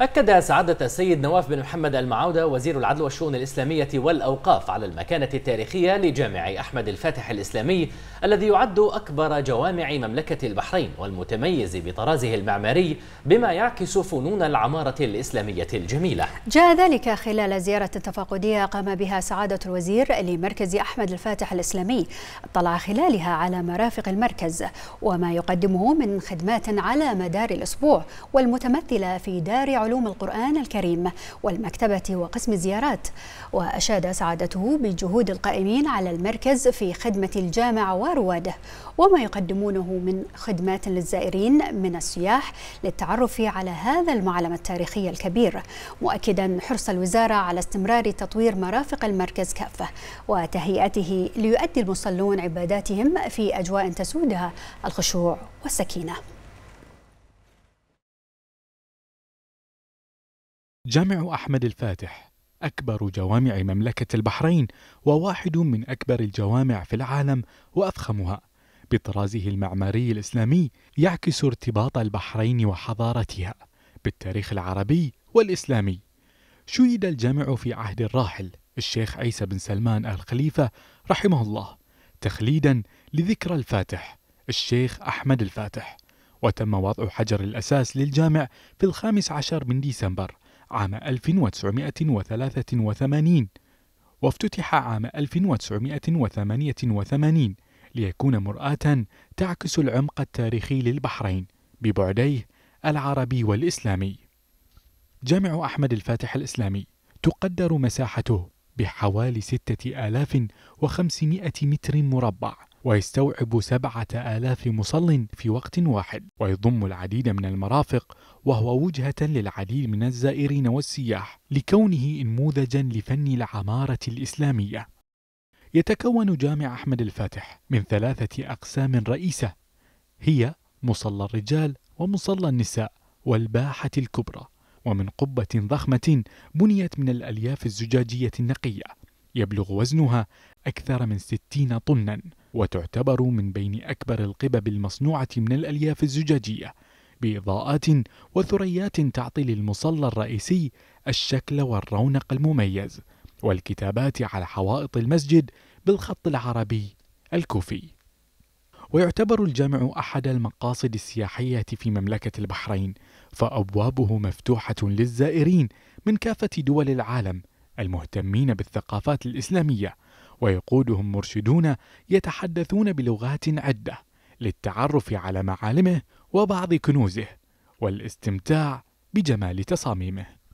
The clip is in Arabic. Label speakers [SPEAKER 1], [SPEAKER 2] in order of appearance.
[SPEAKER 1] أكد سعادة السيد نواف بن محمد المعاودة وزير العدل والشؤون الإسلامية والأوقاف على المكانة التاريخية لجامع أحمد الفاتح الإسلامي الذي يعد أكبر جوامع مملكة البحرين والمتميز بطرازه المعماري بما يعكس فنون العمارة الإسلامية الجميلة
[SPEAKER 2] جاء ذلك خلال زيارة تفاقدية قام بها سعادة الوزير لمركز أحمد الفاتح الإسلامي اطلع خلالها على مرافق المركز وما يقدمه من خدمات على مدار الأسبوع والمتمثلة في دار علوم القرآن الكريم والمكتبة وقسم الزيارات وأشاد سعادته بجهود القائمين على المركز في خدمة الجامع ورواده وما يقدمونه من خدمات للزائرين من السياح للتعرف على هذا المعلم التاريخي الكبير مؤكدا حرص الوزارة على استمرار تطوير مرافق المركز كافة وتهيئته ليؤدي المصلون عباداتهم في أجواء تسودها الخشوع والسكينة
[SPEAKER 3] جامع أحمد الفاتح أكبر جوامع مملكة البحرين وواحد من أكبر الجوامع في العالم وأفخمها بطرازه المعماري الإسلامي يعكس ارتباط البحرين وحضارتها بالتاريخ العربي والإسلامي شيد الجامع في عهد الراحل الشيخ عيسى بن سلمان آل خليفة رحمه الله تخليدا لذكرى الفاتح الشيخ أحمد الفاتح وتم وضع حجر الأساس للجامع في الخامس عشر من ديسمبر عام 1983 وافتتح عام 1988 ليكون مرآة تعكس العمق التاريخي للبحرين ببعديه العربي والإسلامي. جامع أحمد الفاتح الإسلامي تقدر مساحته بحوالي 6500 متر مربع ويستوعب سبعة آلاف مصل في وقت واحد ويضم العديد من المرافق وهو وجهة للعديد من الزائرين والسياح لكونه انموذجا لفن العمارة الإسلامية يتكون جامع أحمد الفاتح من ثلاثة أقسام رئيسة هي مصلى الرجال ومصلى النساء والباحة الكبرى ومن قبة ضخمة بنيت من الألياف الزجاجية النقية يبلغ وزنها أكثر من ستين طناً وتعتبر من بين أكبر القبب المصنوعة من الألياف الزجاجية بإضاءات وثريات تعطي للمصلى الرئيسي الشكل والرونق المميز والكتابات على حوائط المسجد بالخط العربي الكوفي ويعتبر الجامع أحد المقاصد السياحية في مملكة البحرين فأبوابه مفتوحة للزائرين من كافة دول العالم المهتمين بالثقافات الإسلامية ويقودهم مرشدون يتحدثون بلغات عدة للتعرف على معالمه وبعض كنوزه والاستمتاع بجمال تصاميمه